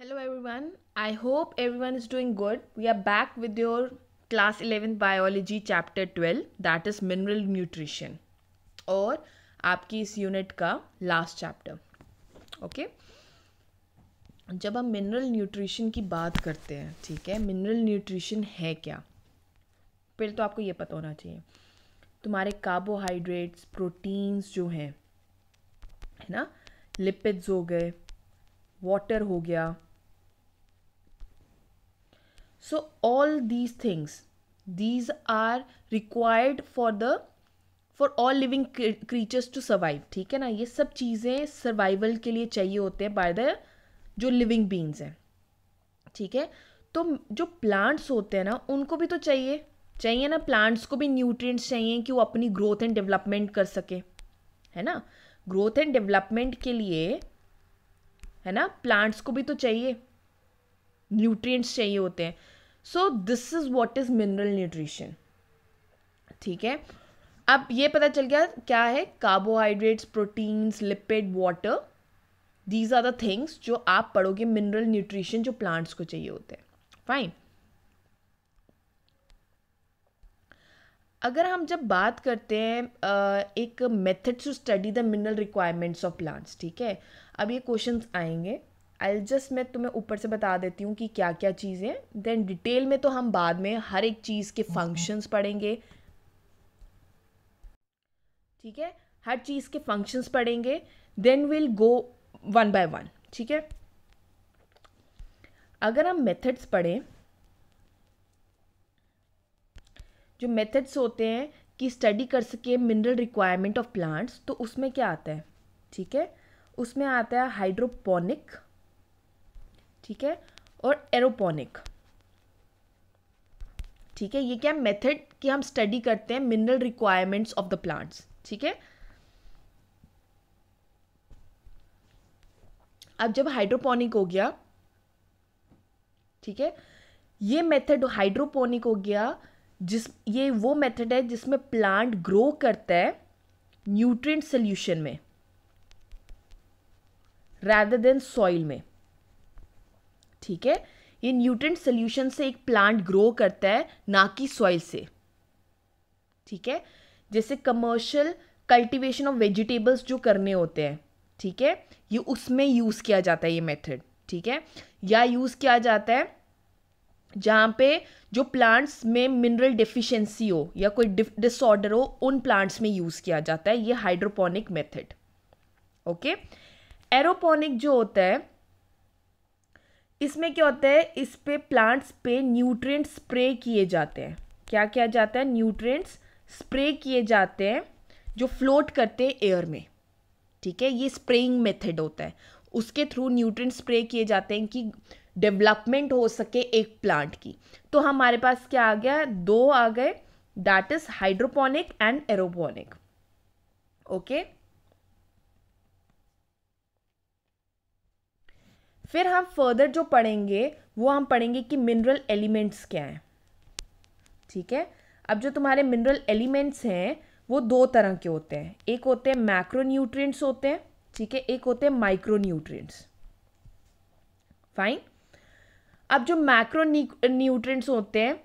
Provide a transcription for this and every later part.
One I hope everyone is doing good we are back with your class eleventh biology chapter twelve that is mineral nutrition और आपकी इस unit का last chapter okay जब हम mineral nutrition की बात करते हैं ठीक है मिनरल न्यूट्रिशन है क्या पहले तो आपको ये पता होना चाहिए तुम्हारे कार्बोहाइड्रेट्स प्रोटीन्स जो हैं है ना लिपिड्स हो गए वाटर हो गया so all these things these are required for the for all living creatures to survive ठीक है ना ये सब चीज़ें सर्वाइवल के लिए चाहिए होते हैं बाय द जो लिविंग बींग्स हैं ठीक है तो जो प्लांट्स होते हैं ना उनको भी तो चाहिए चाहिए ना प्लांट्स को भी न्यूट्रिएंट्स चाहिए कि वो अपनी ग्रोथ एंड डेवलपमेंट कर सके है ना ग्रोथ एंड डेवलपमेंट के लिए है ना प्लांट्स को भी तो चाहिए न्यूट्रिएंट्स चाहिए होते हैं so this is what is mineral nutrition ठीक है अब ये पता चल गया क्या है carbohydrates proteins lipid water these are the things जो आप पढ़ोगे मिनरल न्यूट्रिशन जो प्लांट्स को चाहिए होते हैं फाइन अगर हम जब बात करते हैं एक method to study the mineral requirements of plants ठीक है अब ये क्वेश्चंस आएंगे आई जस्ट मैं तुम्हें ऊपर से बता देती हूँ कि क्या क्या चीज़ें देन डिटेल में तो हम बाद में हर एक चीज़ के फंक्शंस पढ़ेंगे ठीक है हर चीज़ के फंक्शंस पढ़ेंगे then will go one by one ठीक है अगर हम मेथड्स पढ़ें जो मेथड्स होते हैं कि स्टडी कर सके मिनरल रिक्वायरमेंट ऑफ प्लांट्स तो उसमें क्या आता है ठीक है उसमें आता है हाइड्रोपोनिक ठीक है और एरोपोनिक ठीक है ये क्या मेथड कि हम स्टडी करते हैं mineral requirements of the plants ठीक है अब जब हाइड्रोपोनिक हो गया ठीक है ये मेथड हाइड्रोपोनिक हो गया जिस ये वो मेथड है जिसमें प्लांट ग्रो करता है न्यूट्रिएंट सॉल्यूशन में रैदर देन सॉइल में ठीक है ये न्यूट्रेंट सोल्यूशन से एक प्लांट ग्रो करता है ना कि सॉइल से ठीक है जैसे कमर्शियल कल्टीवेशन ऑफ वेजिटेबल्स जो करने होते हैं ठीक है ये उसमें यूज़ किया जाता है ये मेथड ठीक है या यूज़ किया जाता है जहाँ पे जो प्लांट्स में मिनरल डिफिशियंसी हो या कोई डिसऑर्डर हो उन प्लांट्स में यूज़ किया जाता है ये हाइड्रोपोनिक मेथड ओके एरोपोनिक जो होता है इसमें क्या होता है इस पे प्लांट्स पे न्यूट्रिएंट्स स्प्रे किए जाते हैं क्या किया जाता है न्यूट्रिएंट्स स्प्रे किए जाते हैं जो फ्लोट करते हैं एयर में ठीक है ये स्प्रेइंग मेथड होता है उसके थ्रू न्यूट्रिएंट स्प्रे किए जाते हैं कि डेवलपमेंट हो सके एक प्लांट की तो हमारे पास क्या आ गया दो आ गए that is hydroponic and aeroponic okay okay? फिर हम फर्दर जो पढ़ेंगे वो हम पढ़ेंगे कि मिनरल एलिमेंट्स क्या हैं ठीक है अब जो तुम्हारे मिनरल एलिमेंट्स हैं वो दो तरह के होते हैं एक होते हैं मैक्रो न्यूट्रिएंट्स होते हैं ठीक है एक होते हैं माइक्रो न्यूट्रिएंट्स फाइन अब जो मैक्रो न्यूट्रिएंट्स होते हैं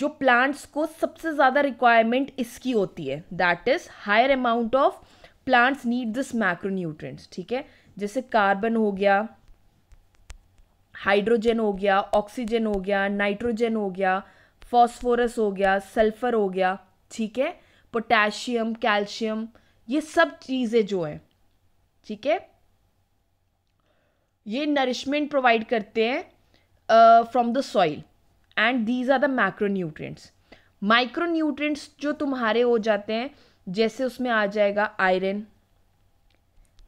जो प्लांट्स को सबसे ज़्यादा रिक्वायरमेंट इसकी होती है that is higher amount of plants need this macro nutrients ठीक है जैसे कार्बन हो गया हाइड्रोजन हो गया ऑक्सीजन हो गया नाइट्रोजन हो गया फॉस्फोरस हो गया सल्फर हो गया ठीक है पोटेशियम कैल्शियम ये सब चीज़ें जो हैं ठीक है ये नरिशमेंट प्रोवाइड करते हैं from the soil and these are the micro micronutrients micro जो तुम्हारे हो जाते हैं जैसे उसमें आ जाएगा आयरन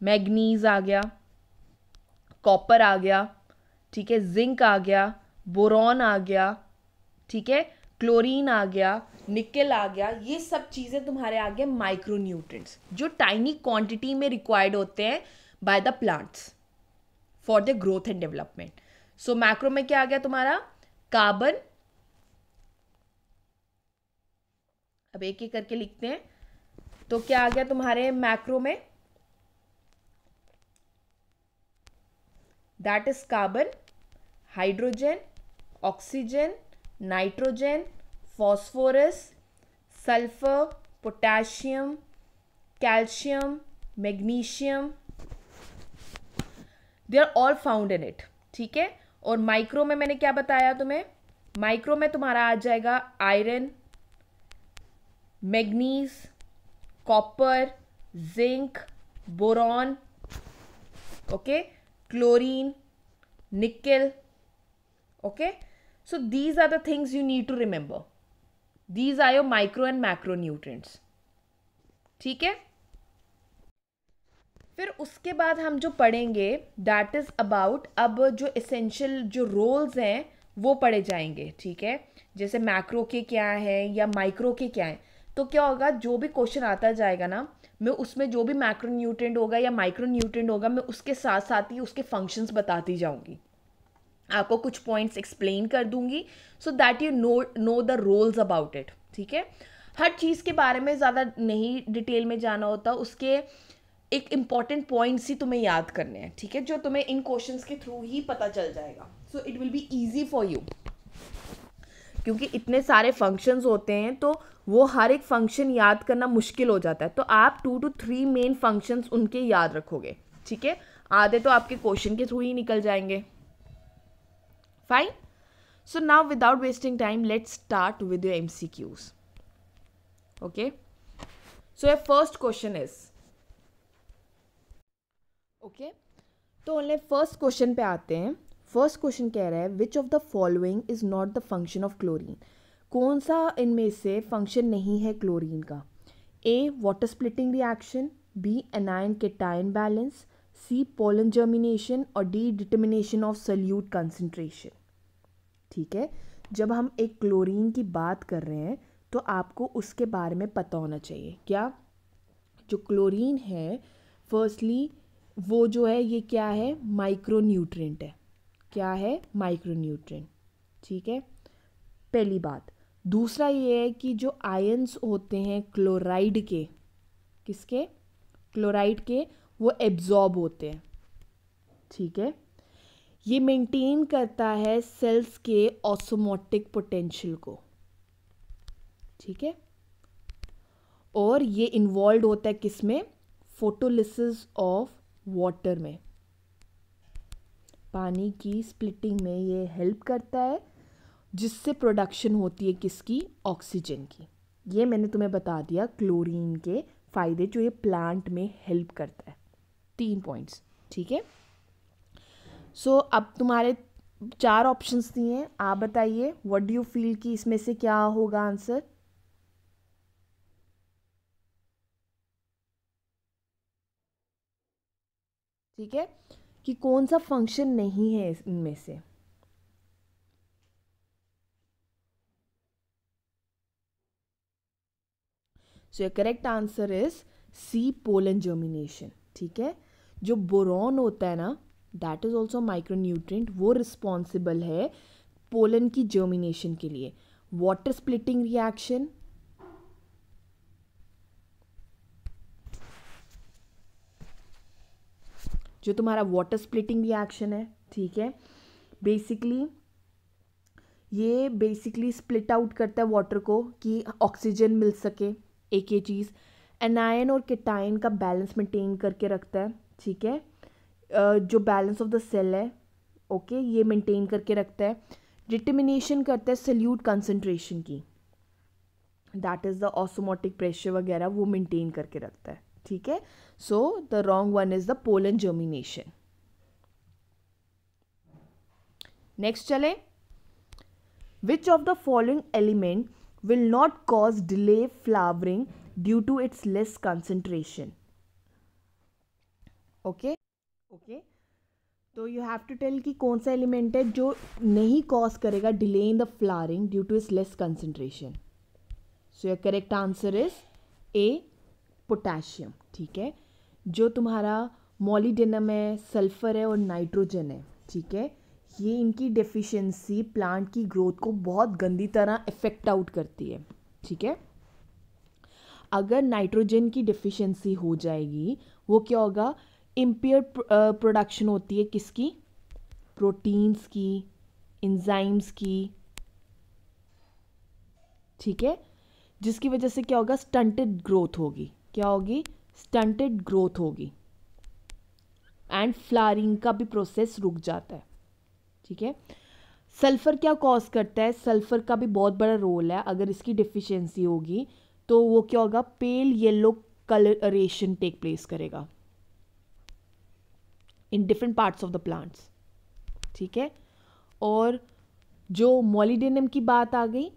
मैगनीज आ गया कॉपर आ गया ठीक है जिंक आ गया बोरॉन आ गया ठीक है क्लोरीन आ गया निकल आ गया ये सब चीज़ें तुम्हारे आ गए माइक्रो जो टाइनी क्वांटिटी में रिक्वायर्ड होते हैं by the plants for the growth and development so macro में क्या आ गया तुम्हारा कार्बन अब एक एक करके लिखते हैं तो क्या आ गया तुम्हारे मैक्रो में that is carbon hydrogen oxygen nitrogen phosphorus sulfur potassium calcium magnesium they are all found in it ठीक है और माइक्रो में मैंने क्या बताया तुम्हें माइक्रो में तुम्हारा आ जाएगा iron manganese copper zinc boron okay chlorine, nickel. Okay, so these are the things you need to remember. These are your micro and macronutrients. ठीक है फिर उसके बाद हम जो पढ़ेंगे दैट इज़ अबाउट अब जो इसेंशियल जो रोल्स हैं वो पढ़े जाएंगे ठीक है जैसे मैक्रो के क्या हैं या माइक्रो के क्या हैं तो क्या होगा जो भी क्वेश्चन आता जाएगा ना मैं उसमें जो भी मैक्रोन्यूट्रेंट न्यूट्रेंट होगा या माइक्रो न्यूट्रेंट होगा मैं उसके साथ साथ ही उसके फंक्शंस बताती जाऊँगी आपको कुछ पॉइंट्स एक्सप्लेन कर दूंगी so that you know know the roles about it ठीक है हर चीज़ के बारे में ज़्यादा नहीं डिटेल में जाना होता उसके एक इम्पॉर्टेंट पॉइंट्स ही तुम्हें याद करने हैं ठीक है जो तुम्हें इन क्वेश्चंस के थ्रू ही पता चल जाएगा so it will be easy for you क्योंकि इतने सारे फंक्शंस होते हैं तो वो हर एक फंक्शन याद करना मुश्किल हो जाता है तो आप two two three main functions उनके याद रखोगे ठीक है आधे तो आपके क्वेश्चन के थ्रू ही निकल जाएंगे fine so now without wasting time let start with your M C Qs okay so a first question is okay तो उन्हें फर्स्ट क्वेश्चन पे आते हैं फर्स्ट क्वेश्चन कह रहा है which of the following is not the function of chlorine कौन सा इनमें से फंक्शन नहीं है क्लोरीन का A water splitting reaction B anion cation balance C pollen germination और D determination of solute concentration ठीक है जब हम एक क्लोरीन की बात कर रहे हैं तो आपको उसके बारे में पता होना चाहिए क्या जो क्लोरीन है फर्स्टली वो जो है ये क्या है माइक्रो न्यूट्रेंट है क्या है माइक्रो न्यूट्रेंट ठीक है पहली बात दूसरा ये है कि जो आयन्स होते हैं क्लोराइड के किसके क्लोराइड के वो एब्जॉर्ब होते हैं ठीक है ये मेंटेन करता है सेल्स के ऑसोमोटिक पोटेंशियल को ठीक है और ये इन्वॉल्व होता है किसमें फोटोलिसिस ऑफ वाटर में पानी की स्प्लिटिंग में ये हेल्प करता है जिससे प्रोडक्शन होती है किसकी ऑक्सीजन की ये मैंने तुम्हें बता दिया क्लोरीन के फ़ायदे जो ये प्लांट में हेल्प करता है तीन पॉइंट्स ठीक है सो अब तुम्हारे चार ऑप्शंस दिए हैं आप बताइए व्हाट डू यू फील कि इसमें से क्या होगा आंसर ठीक है कि कौन सा फंक्शन नहीं है इनमें से so your correct answer is C pollen germination ठीक है जो बोरॉन होता है ना दैट इज़ ऑल्सो माइक्रोन्यूट्रेंट वो रिस्पॉन्सिबल है पोलन की जर्मिनेशन के लिए वाटर स्प्लिटिंग रिएक्शन जो तुम्हारा वाटर स्प्लिटिंग रिएक्शन है ठीक है बेसिकली ये बेसिकली स्प्लिट आउट करता है वाटर को कि ऑक्सीजन मिल सके एक ये चीज़ एनायन और किटाइन का बैलेंस मेंटेन करके रखता है ठीक है जो बैलेंस ऑफ द सेल है ओके ये मेंटेन करके रखता है डिटर्मिनेशन करता है सल्यूट कंसनट्रेशन की that is the osmotic pressure वगैरह वो मेंटेन करके रखता है ठीक है so the wrong one is the pollen germination next चले which of the following element will not cause delay flowering due to its less concentration okay okay तो you have to tell कि कौन सा एलिमेंट है जो नहीं cause करेगा delay in the flowering due to its less concentration so your correct answer is A potassium ठीक है जो तुम्हारा मॉलीडेनम है सल्फर है और नाइट्रोजन है ठीक है ये इनकी डेफिशिएंसी प्लांट की ग्रोथ को बहुत गंदी तरह इफ़ेक्ट आउट करती है ठीक है अगर नाइट्रोजन की डिफिशेंसी हो जाएगी वो क्या होगा इम्प्योर प्रोडक्शन होती है किसकी प्रोटीन्स की इंजाइम्स की ठीक है जिसकी वजह से क्या होगा स्टंटेड ग्रोथ होगी क्या होगी स्टंटेड ग्रोथ होगी एंड फ्लारिंग का भी प्रोसेस रुक जाता है ठीक है सल्फ़र क्या कॉज करता है सल्फ़र का भी बहुत बड़ा रोल है अगर इसकी डिफिशेंसी होगी तो वो क्या होगा pale yellow colouration take place करेगा in different parts of the plants ठीक है और जो मोलिडेनम की बात आ गई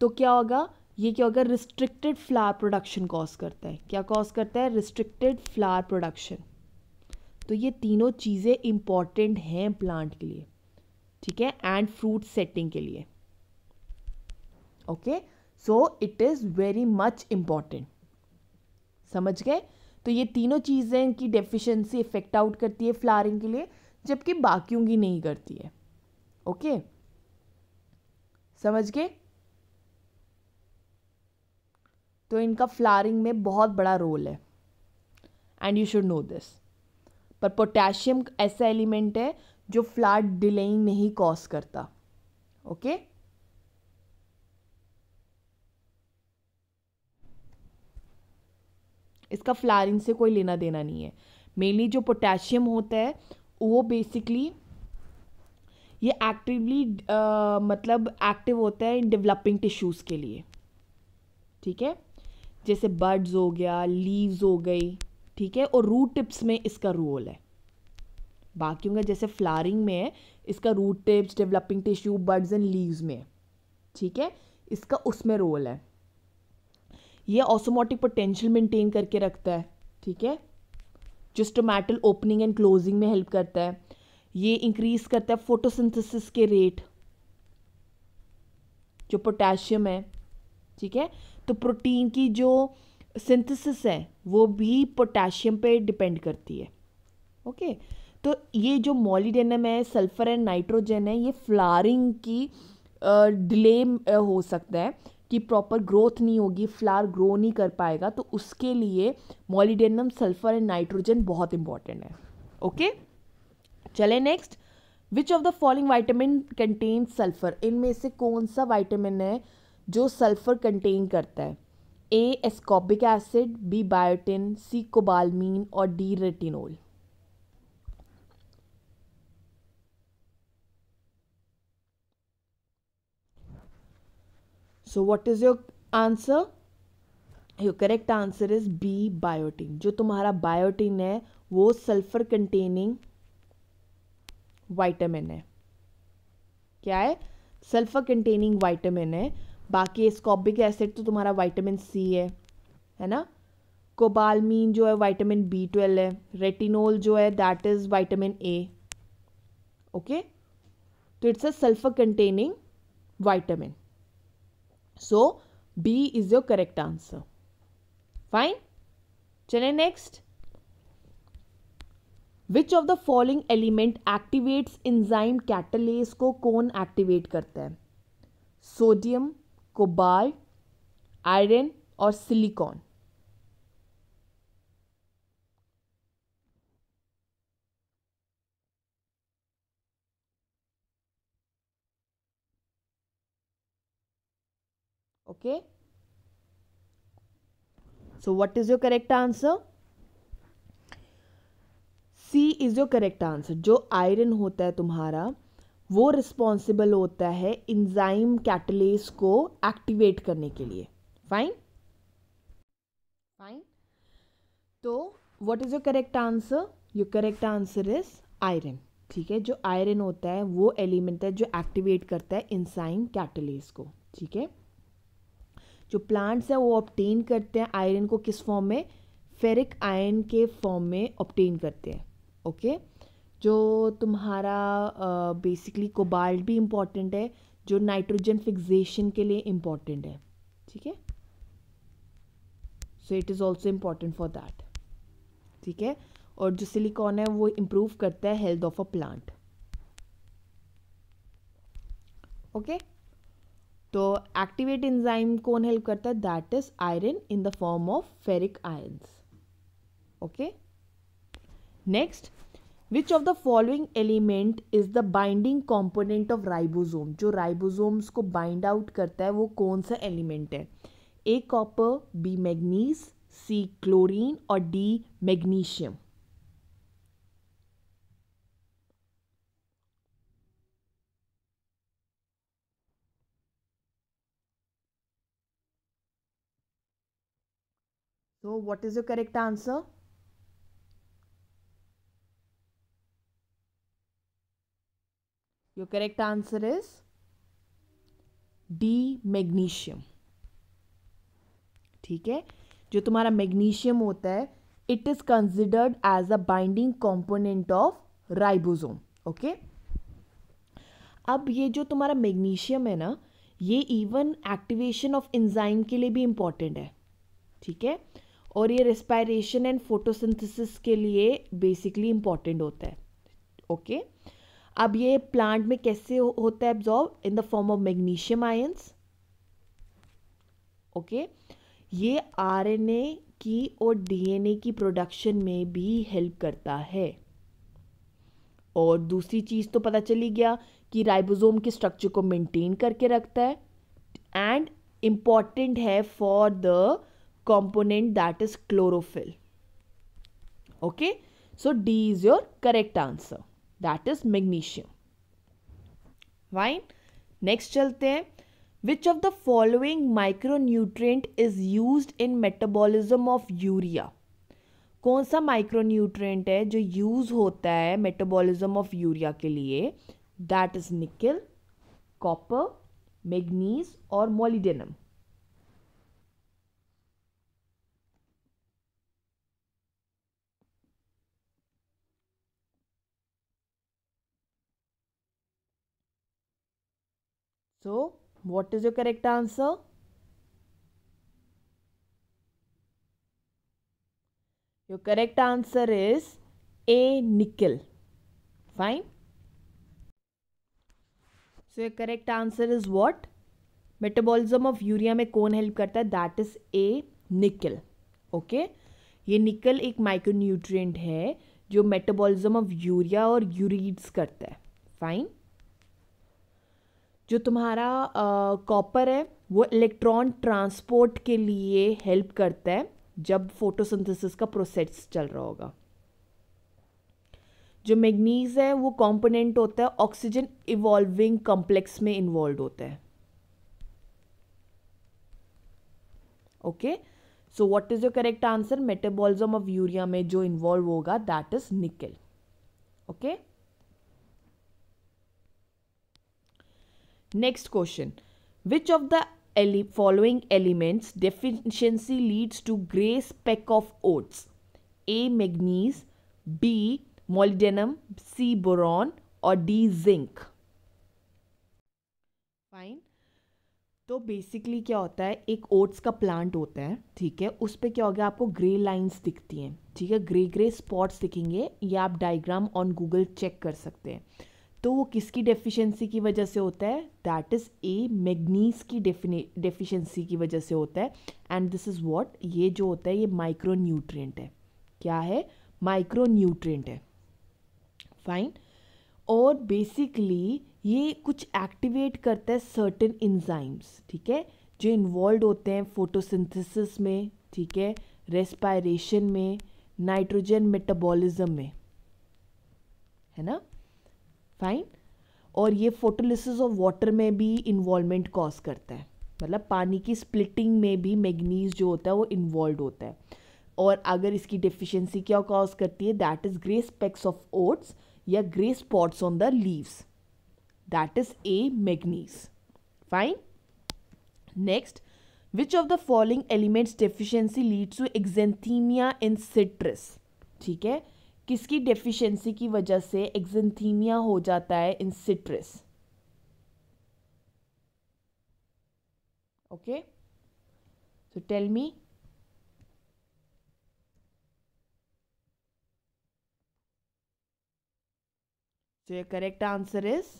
तो क्या होगा ये क्या होगा रिस्ट्रिक्टेड फ्लावर प्रोडक्शन कॉज करता है क्या कॉज करता है रिस्ट्रिक्टेड फ्लावर प्रोडक्शन तो ये तीनों चीज़ें इम्पॉर्टेंट हैं प्लांट के लिए ठीक है एंड फ्रूट सेटिंग के लिए okay so it is very much important समझ गए तो ये तीनों चीज़ें की डेफिशिएंसी इफेक्ट आउट करती है फ्लारिंग के लिए जबकि बाकियों की नहीं करती है ओके समझ गए तो इनका फ्लारिंग में बहुत बड़ा रोल है and you should know this पर पोटेशियम ऐसा एलिमेंट है जो फ्लैट डिलेइंग नहीं कॉज करता ओके इसका फ्लारिंग से कोई लेना देना नहीं है मेनली जो पोटेशियम होता है वो बेसिकली ये एक्टिवली मतलब एक्टिव होता है इन डेवलपिंग टिश्यूज़ के लिए ठीक है जैसे बर्ड्स हो गया लीव्स हो गई ठीक है और रूट टिप्स में इसका रोल है बाकियों का जैसे फ्लारिंग में है इसका root tips developing tissue buds and leaves में ठीक है इसका उसमें रोल है ये ऑसोमोटिक पोटेंशियल मेंटेन करके रखता है ठीक है जो स्टोमेटल ओपनिंग एंड क्लोजिंग में हेल्प करता है ये इंक्रीज करता है फोटोसिंथेसिस के रेट जो पोटेशियम है ठीक है तो प्रोटीन की जो सिंथेसिस है वो भी पोटेशियम पे डिपेंड करती है ओके okay? तो ये जो मॉलीडेनम है सल्फर एंड नाइट्रोजन है ये फ्लारिंग की डिले हो सकता है कि प्रॉपर ग्रोथ नहीं होगी फ्लावर ग्रो नहीं कर पाएगा तो उसके लिए मॉलीडेनम सल्फर एंड नाइट्रोजन बहुत इंपॉर्टेंट है ओके चले next which of the following vitamin contain sulphur इनमें से कौन सा वाइटामिन है जो सल्फर कंटेन करता है A ascorbic acid B biotin C cobalamin और D retinol so what is your answer your correct answer is B biotin जो तुम्हारा बायोटिन है वो सल्फर कंटेनिंग वाइटामिन है क्या है सल्फर कंटेनिंग वाइटामिन है बाकी स्कॉबिक एसिड तो तुम्हारा वाइटामिन सी है है ना कोबालमीन जो है वाइटामिन बी ट्वेल्व है रेटिनोल जो है that is vitamin A okay तो it's a sulphur containing vitamin so B is your correct answer fine चले next which of the following element activates enzyme catalase को कौन activate करता है sodium cobalt iron और silicon okay so what is your correct answer C is your correct answer जो iron होता है तुम्हारा वो रिस्पॉन्सिबल होता है इंजाइम कैटलेस को एक्टिवेट करने के लिए फाइन फाइन तो what is your correct answer your correct answer is iron ठीक है जो आयरन होता है वो एलिमेंट है जो एक्टिवेट करता है इंसाइम कैटलेस को ठीक है जो प्लांट्स हैं वो ऑप्टेन करते हैं आयरन को किस फॉर्म में फेरिक आयन के फॉर्म में ऑप्टेन करते हैं ओके जो तुम्हारा बेसिकली कोबाल्ट भी इम्पॉर्टेंट है जो नाइट्रोजन फिक्सेशन के लिए इम्पॉर्टेंट है ठीक है so it is also important for that ठीक है और जो सिलिकॉन है वो इम्प्रूव करता है health of a plant okay okay? तो एक्टिवेट इंजाइम कौन हेल्प करता है that is iron in the form of ferric ions okay next which of the following element is the binding component of ribosome जो ribosomes को bind out करता है वो कौन सा एलिमेंट है A copper B manganese C chlorine और D magnesium So what is your correct answer your correct answer is D magnesium ठीक है जो तुम्हारा मैग्नीशियम होता है it is considered as a binding component of ribosome okay अब ये जो तुम्हारा मैग्नीशियम है ना ये इवन एक्टिवेशन ऑफ इंजाइम के लिए भी इम्पॉर्टेंट है ठीक है और ये रेस्पायरेशन एंड फोटोसिंथेसिस के लिए बेसिकली इम्पॉर्टेंट होता है ओके okay? अब ये प्लांट में कैसे हो, होता है absorb in the form of magnesium ions okay ये आरएनए की और डीएनए की प्रोडक्शन में भी हेल्प करता है और दूसरी चीज़ तो पता चली गया कि राइबोसोम के स्ट्रक्चर को मेंटेन करके रखता है एंड इम्पॉर्टेंट है for the component that is chlorophyll. Okay, so D is your correct answer. That is magnesium. Fine. Next chalte hain Which of the following micronutrient is used in metabolism of urea? कौन सा micronutrient है जो use होता है metabolism of urea के लिए that is nickel copper manganese और molybdenum so what is your correct answer Your correct answer is A nickel fine so ये correct answer is what metabolism of urea में कौन help करता है that is A निकल okay ये निकल एक माइक्रो है जो मेटाबॉलिज्म ऑफ यूरिया और यूरिड्स करता है फाइन जो तुम्हारा कॉपर है वो इलेक्ट्रॉन ट्रांसपोर्ट के लिए हेल्प करता है जब फोटोसिंथेसिस का प्रोसेस चल रहा होगा जो मैग्नीज है वो कंपोनेंट होता है ऑक्सीजन इवॉल्विंग कॉम्प्लेक्स में इन्वॉल्व होता है okay so what is your correct answer metabolism of urea में जो इन्वॉल्व होगा that is nickel okay okay? Next question. Which of the ele following elements deficiency leads to grey speck of oats? A. Manganese B. Molybdenum C. Boron और D zinc fine तो basically क्या होता है एक oats का plant होता है ठीक है उस पर क्या होगा आपको ग्रे लाइंस दिखती हैं ठीक है ग्रे ग्रे स्पॉट्स दिखेंगे ये आप डायग्राम ऑन गूगल चेक कर सकते हैं तो वो किसकी डेफिशिएंसी की वजह से होता है दैट इज़ ए मैग्नीज की डेफिशिएंसी की वजह से होता है एंड दिस इज़ व्हाट ये जो होता है ये माइक्रो न्यूट्रिएंट है क्या है माइक्रो न्यूट्रिएंट है फाइन और बेसिकली ये कुछ एक्टिवेट करता है सर्टेन इंजाइम्स ठीक है जो इन्वॉल्व होते हैं फोटोसिंथेसिस में ठीक है रेस्पायरेशन में नाइट्रोजन मेटाबॉलिज्म में है ना फाइन और ये फोटोलिसिस ऑफ वाटर में भी इन्वॉलमेंट कॉज करता है मतलब पानी की स्प्लिटिंग में भी मैग्नीज जो होता है वो इन्वॉल्व होता है और अगर इसकी डिफिशेंसी क्या कॉज करती है that is grey specks of oats या grey spots on the leaves that is A manganese fine next which of the following elements deficiency leads to exanthema in citrus ठीक है किसकी डेफिशिएंसी की वजह से एक्जेंथीमिया हो जाता है in citrus okay so tell me So correct answer is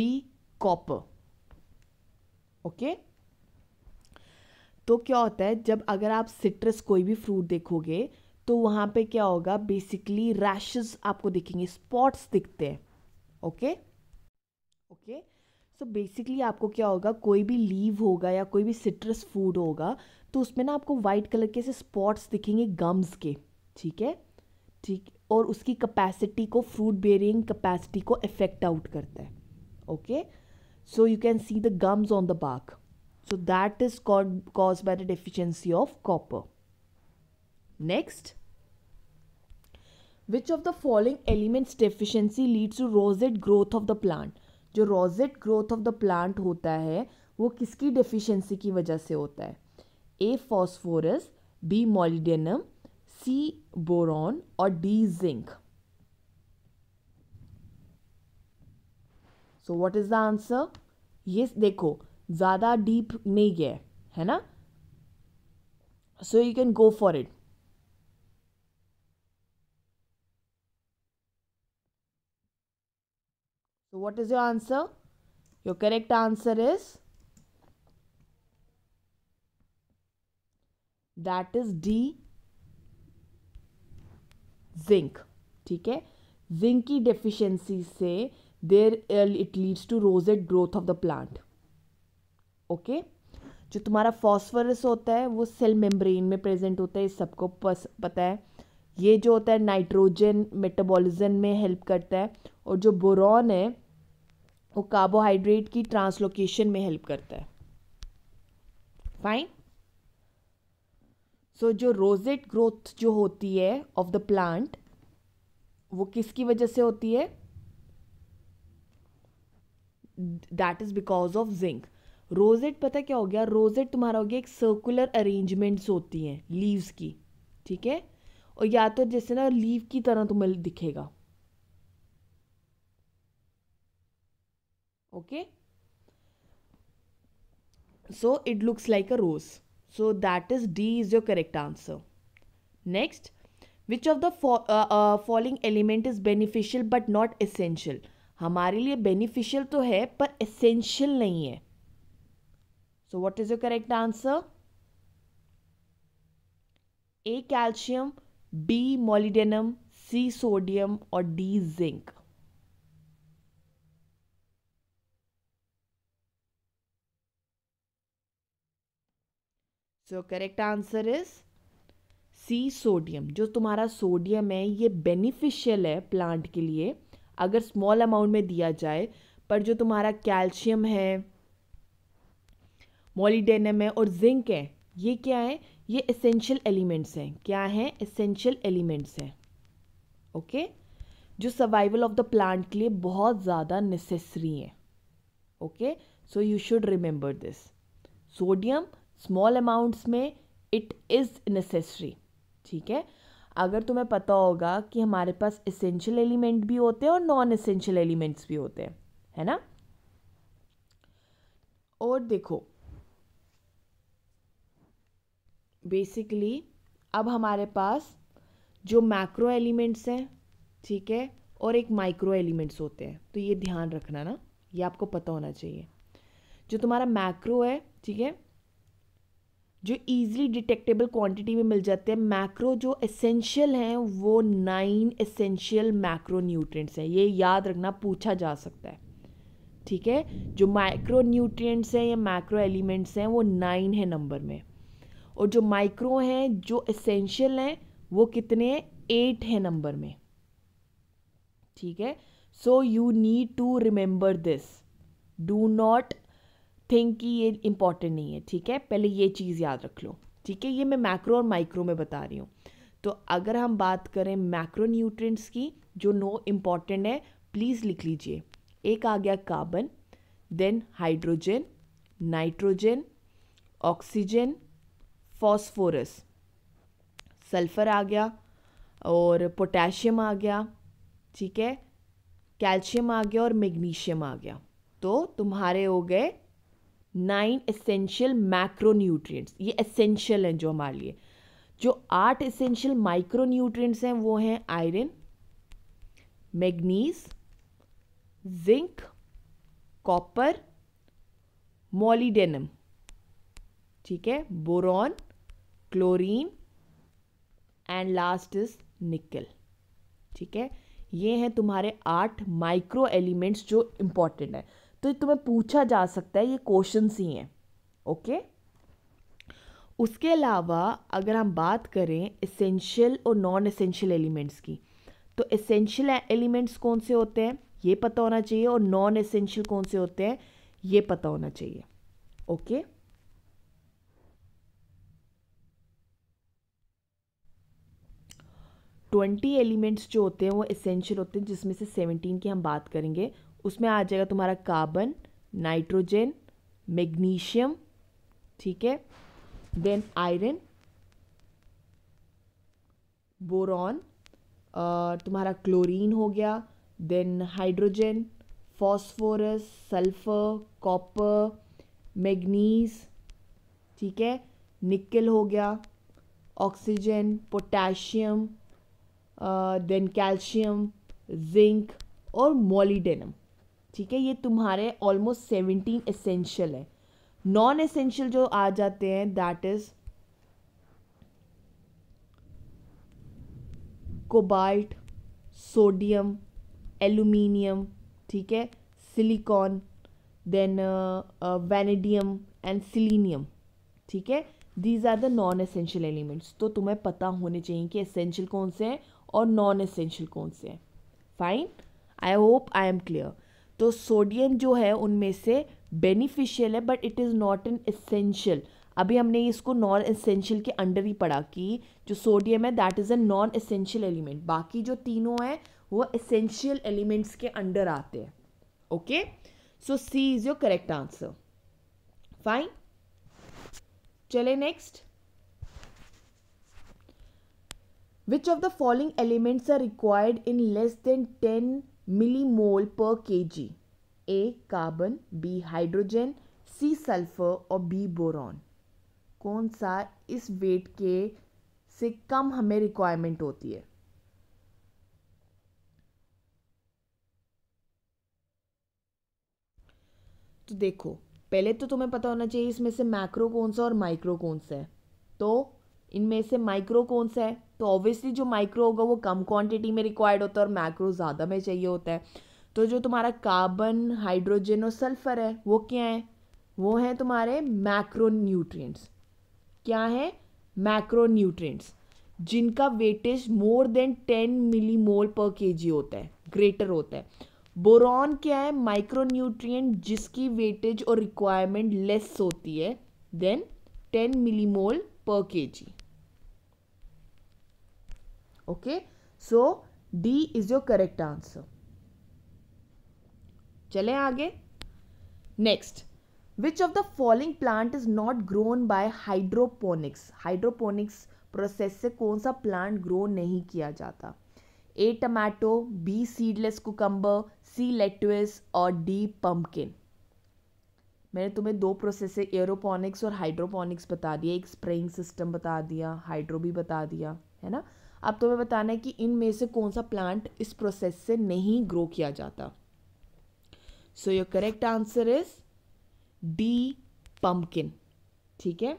B copper okay Okay. तो क्या होता है जब अगर आप सिट्रस कोई भी फ्रूट देखोगे तो वहाँ पे क्या होगा बेसिकली रैशेस आपको दिखेंगे स्पॉट्स दिखते हैं ओके ओके सो बेसिकली आपको क्या होगा कोई भी लीव होगा या कोई भी सिट्रस फूड होगा तो उसमें ना आपको वाइट कलर के से स्पॉट्स दिखेंगे गम्स के ठीक है ठीक और उसकी कैपेसिटी को फ्रूट बेरिंग कैपेसिटी को इफेक्ट आउट करता है okay so you can see the gums on the bark So that is called caused by the deficiency of copper. Next, which of the following elements deficiency leads to roset growth of the plant? जो rosette growth of the plant होता है वो किसकी deficiency की वजह से होता है A phosphorus B molybdenum C boron और D zinc so what is the answer ये देखो ज़्यादा डीप नहीं गया है ना so you can go for it So what is your answer your correct answer is that is D zinc ठीक है जिंक की डेफिशिएंसी से there it leads to rosette growth of the plant okay जो तुम्हारा phosphorus होता है वो cell membrane में प्रेजेंट होता है इस सबको पता है ये जो होता है नाइट्रोजन मेटाबॉलिज्म में हेल्प करता है और जो बोरॉन है वो कार्बोहाइड्रेट की ट्रांसलोकेशन में हेल्प करता है फाइन सो so, जो रोजेट ग्रोथ जो होती है ऑफ द प्लांट वो किसकी वजह से होती है that is because of zinc rosette पता क्या हो गया रोजेट तुम्हारा हो गया एक सर्कुलर अरेंजमेंट्स होती हैं लीव्स की ठीक है और या तो जैसे ना लीव की तरह तुम्हें दिखेगा okay so it looks like a rose so that is D is your correct answer next which of the following element is beneficial but not essential हमारे लिए बेनिफिशियल तो है पर एसेंशियल नहीं है So what is your correct answer? A. Calcium, B. Molybdenum, C. Sodium or D. Zinc. So correct answer is C sodium जो तुम्हारा sodium है ये बेनिफिशियल है प्लांट के लिए अगर स्मॉल अमाउंट में दिया जाए पर जो तुम्हारा कैल्शियम है मोलिडेनम है और जिंक है ये क्या है ये एसेंशियल एलिमेंट्स हैं क्या हैं एसेंशियल एलिमेंट्स हैं ओके जो सर्वाइवल ऑफ द प्लांट के लिए बहुत ज़्यादा नेसेसरी हैं okay so you should remember this sodium small amounts में इट इज़ नेसेसरी ठीक है अगर तुम्हें पता होगा कि हमारे पास एसेंशियल एलिमेंट भी होते हैं और नॉन एसेंशियल एलिमेंट्स भी होते हैं है ना और देखो बेसिकली अब हमारे पास जो मैक्रो एलिमेंट्स हैं ठीक है और एक माइक्रो एलिमेंट्स होते हैं तो ये ध्यान रखना ना ये आपको पता होना चाहिए जो तुम्हारा मैक्रो है ठीक है जो ईजिली डिटेक्टेबल क्वांटिटी में मिल जाते हैं मैक्रो जो एसेंशियल हैं वो नाइन एसेंशियल मैक्रो न्यूट्रिएंट्स हैं ये याद रखना पूछा जा सकता है ठीक है जो माइक्रो न्यूट्रिएंट्स हैं या मैक्रो एलिमेंट्स हैं वो नाइन है नंबर में और जो माइक्रो हैं जो एसेंशियल हैं वो कितने हैं एट है नंबर में ठीक है so you need to remember this do not think कि ये इम्पॉर्टेंट नहीं है ठीक है पहले ये चीज़ याद रख लो ठीक है ये मैं मैक्रो और माइक्रो में बता रही हूँ तो अगर हम बात करें मैक्रो न्यूट्रिएंट्स की जो नो इम्पॉर्टेंट है प्लीज़ लिख लीजिए एक आ गया carbon then hydrogen nitrogen oxygen phosphorus sulphur आ गया और पोटेशियम आ गया ठीक है कैल्शियम आ गया और मैग्नीशियम आ गया तो तुम्हारे हो गए नाइन एसेंशियल मैक्रोन्यूट्रिएंट्स ये एसेंशियल हैं जो हमारे लिए जो आठ एसेंशियल माइक्रोन्यूट्रिएंट्स हैं वो हैं iron manganese zinc copper molybdenum ठीक है boron chlorine and last is nickel ठीक है ये हैं तुम्हारे आठ माइक्रो एलिमेंट्स जो इम्पॉर्टेंट है तो तुम्हें पूछा जा सकता है ये क्वेश्चन ही हैं ओके उसके अलावा अगर हम बात करें इसेंशियल और नॉन इसेंशियल एलिमेंट्स की तो इसेंशियल एलिमेंट्स कौन से होते हैं ये पता होना चाहिए और नॉन इसेंशियल कौन से होते हैं ये पता होना चाहिए ओके okay? ट्वेंटी एलिमेंट्स जो होते हैं वो एसेंशियल होते हैं जिसमें से सेवनटीन की हम बात करेंगे उसमें आ जाएगा तुम्हारा कार्बन नाइट्रोजन मैग्नीशियम ठीक है देन आयरन बोरॉन तुम्हारा क्लोरीन हो गया then hydrogen phosphorus sulphur copper manganese ठीक है निकल हो गया oxygen potassium then calcium zinc और मोलीडेनम ठीक है ये तुम्हारे ऑलमोस्ट सेवेंटीन एसेंशियल है नॉन एसेंशियल जो आ जाते हैं that is cobalt sodium aluminium ठीक है silicon then vanadium and selenium ठीक है these are the non essential elements तो तुम्हें पता होने चाहिए कि एसेंशियल कौन से हैं और नॉन एसेंशियल कौन से हैं fine I hope I am clear तो सोडियम जो है उनमें से बेनिफिशियल है but it is not an essential अभी हमने इसको नॉन एसेंशियल के अंडर ही पढ़ा कि जो सोडियम है that is a non essential element बाकी जो तीनों हैं वो एसेंशियल एलिमेंट्स के अंडर आते हैं okay so C is your correct answer fine चले next which of the following elements are required in less than ten millimole per K G A carbon B hydrogen C sulphur और B boron कौन सा इस wait के से कम हमें requirement होती है तो देखो पहले तो तुम्हें पता होना चाहिए इसमें से मैक्रो कौन सा और माइक्रो कौन सा है तो इनमें से माइक्रो कौन सा है तो ऑब्वियसली जो माइक्रो होगा वो कम क्वांटिटी में रिक्वायर्ड होता है और मैक्रो ज़्यादा में चाहिए होता है तो जो तुम्हारा कार्बन हाइड्रोजन और सल्फर है वो क्या है वो हैं तुम्हारे मैक्रो न्यूट्रिएंट्स क्या है मैक्रो न्यूट्रिएंट्स जिनका weightage more than ten millimole per K जी होता है ग्रेटर होता है बोरॉन क्या है माइक्रो न्यूट्रिय जिसकी वेटेज और रिक्वायरमेंट लेस होती है then ten millimole per K ji okay so d is your correct answer चले आगे next which of the following plant is not grown by hydroponics hydroponics process से कौन सा plant grow नहीं किया जाता A tomato B seedless cucumber C lettuce और D pumpkin मैंने तुम्हें दो प्रोसेस है एरोपोनिक्स और हाइड्रोपोनिक्स बता दिया एक स्प्रेइंग सिस्टम बता दिया हाइड्रो भी बता दिया है ना अब तुम्हें तो बताना है कि इनमें से कौन सा प्लांट इस प्रोसेस से नहीं ग्रो किया जाता so your correct answer is D pumpkin ठीक है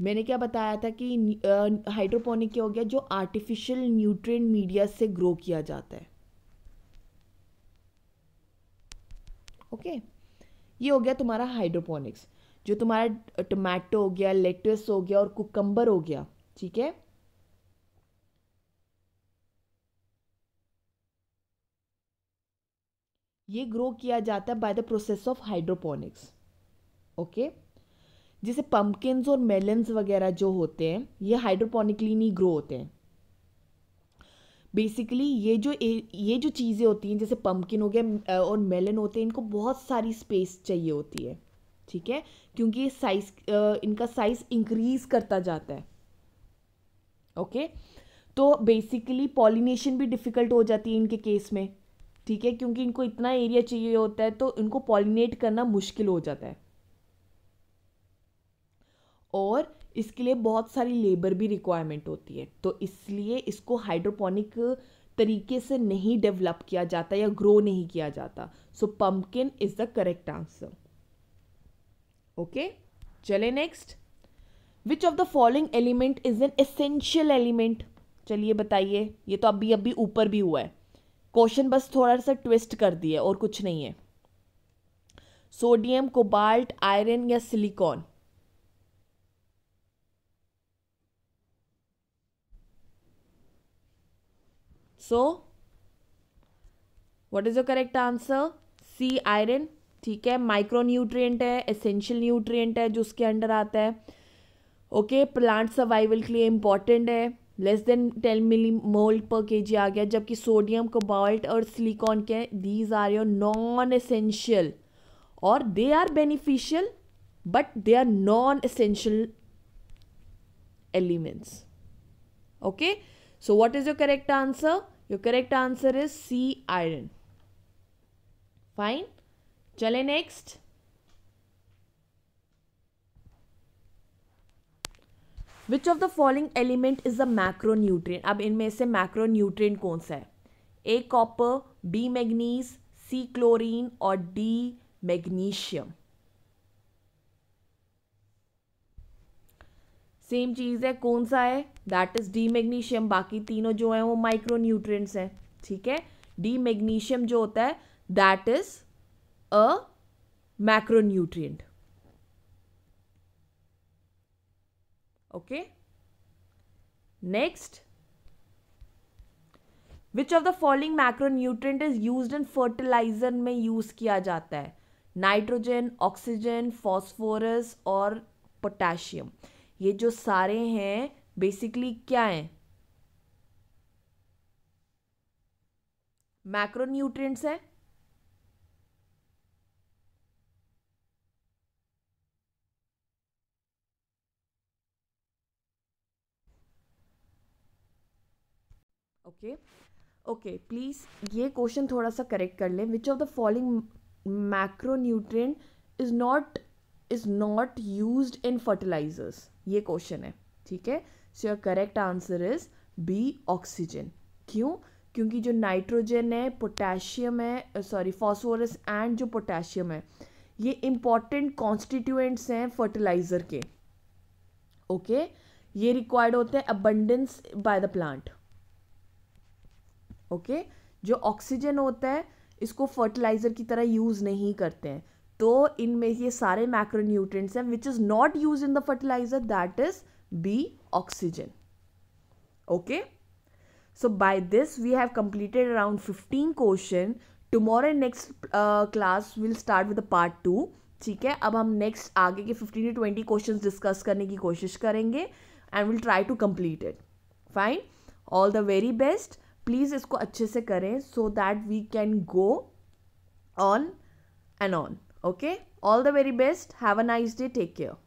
मैंने क्या बताया था कि हाइड्रोपोनिक क्या हो गया जो आर्टिफिशियल न्यूट्रिएंट मीडिया से ग्रो किया जाता है ओके okay? ये हो गया तुम्हारा हाइड्रोपोनिक्स जो तुम्हारा टमाटो हो गया लेटस हो गया और कुकम्बर हो गया ठीक है ये ग्रो किया जाता है by the process of hydroponics okay जैसे पम्पकिन्स और मेलन्स वगैरह जो होते हैं ये हाइड्रोपोनिकली नहीं ग्रो होते हैं बेसिकली ये जो ये जो चीज़ें होती हैं जैसे पम्पकिन हो गया और मेलन होते हैं इनको बहुत सारी स्पेस चाहिए होती है ठीक है क्योंकि ये साइज इनका साइज इंक्रीज करता जाता है ओके okay? तो बेसिकली पॉलिनेशन भी डिफ़िकल्ट हो जाती है इनके केस में ठीक है क्योंकि इनको इतना एरिया चाहिए होता है तो इनको पॉलिनेट करना मुश्किल हो जाता है और इसके लिए बहुत सारी लेबर भी रिक्वायरमेंट होती है तो इसलिए इसको हाइड्रोपोनिक तरीके से नहीं डेवलप किया जाता या ग्रो नहीं किया जाता so pumpkin is the correct answer okay चले next which of the following element is an essential element चलिए बताइए ये तो अभी अभी ऊपर भी हुआ है क्वेश्चन बस थोड़ा सा ट्विस्ट कर दिया और कुछ नहीं है सोडियम कोबाल्ट आयरन या silicon so what is your correct answer C iron ठीक है माइक्रो न्यूट्रिएंट है एसेंशियल न्यूट्रिएंट है जो उसके अंडर आता है ओके प्लांट सर्वाइवल के लिए इम्पॉर्टेंट है less than ten millimole per K G आ गया जबकि सोडियम कोबाल्ट और सिलिकॉन के these are your non essential और they are beneficial but they are non essential elements okay so what is your correct answer your correct answer is C iron fine चले next which of the following element is the macro अब इनमें से macronutrient कौन सा है A copper B manganese C chlorine और D magnesium same चीज़ है कौन सा है दैट इज डी मैग्नीशियम बाकी तीनों जो हैं वो माइक्रो न्यूट्रेंट्स हैं ठीक है डी मैग्नीशियम जो होता है that is a macronutrient okay next which of the following macronutrient is use in fertiliser में यूज किया जाता है नाइट्रोजन ऑक्सीजन फॉस्फोरस और पोटेशियम ये जो सारे हैं बेसिकली क्या हैं मैक्रोन्यूट्रिएंट्स है ओके प्लीज़ ये क्वेश्चन थोड़ा सा करेक्ट कर लें which of the following macro is not is not use in fertilisers ये क्वेश्चन है ठीक है so your correct answer is B oxygen क्यों क्योंकि जो नाइट्रोजन है पोटेशियम है सॉरी फॉस्फोरस एंड जो पोटेशियम है ये इंपॉर्टेंट कॉन्स्टिट्यूएंट्स हैं फर्टिलाइज़र के ओके okay? ये रिक्वायर्ड होते हैं abundance by the plant okay जो ऑक्सीजन होता है इसको फर्टिलाइज़र की तरह यूज़ नहीं करते हैं तो इनमें ये सारे मैक्रोन्यूट्रिएंट्स हैं which is not use in the fertiliser that is B oxygen okay so by this we have completed around 15 question tomorrow next uh, class will start with the ठीक है अब हम नेक्स्ट आगे के fifteen to twenty question discuss करने की कोशिश करेंगे and will try to complete it fine all the very best please इसको अच्छे से करें so that we can go on and on okay all the very best have a nice day take care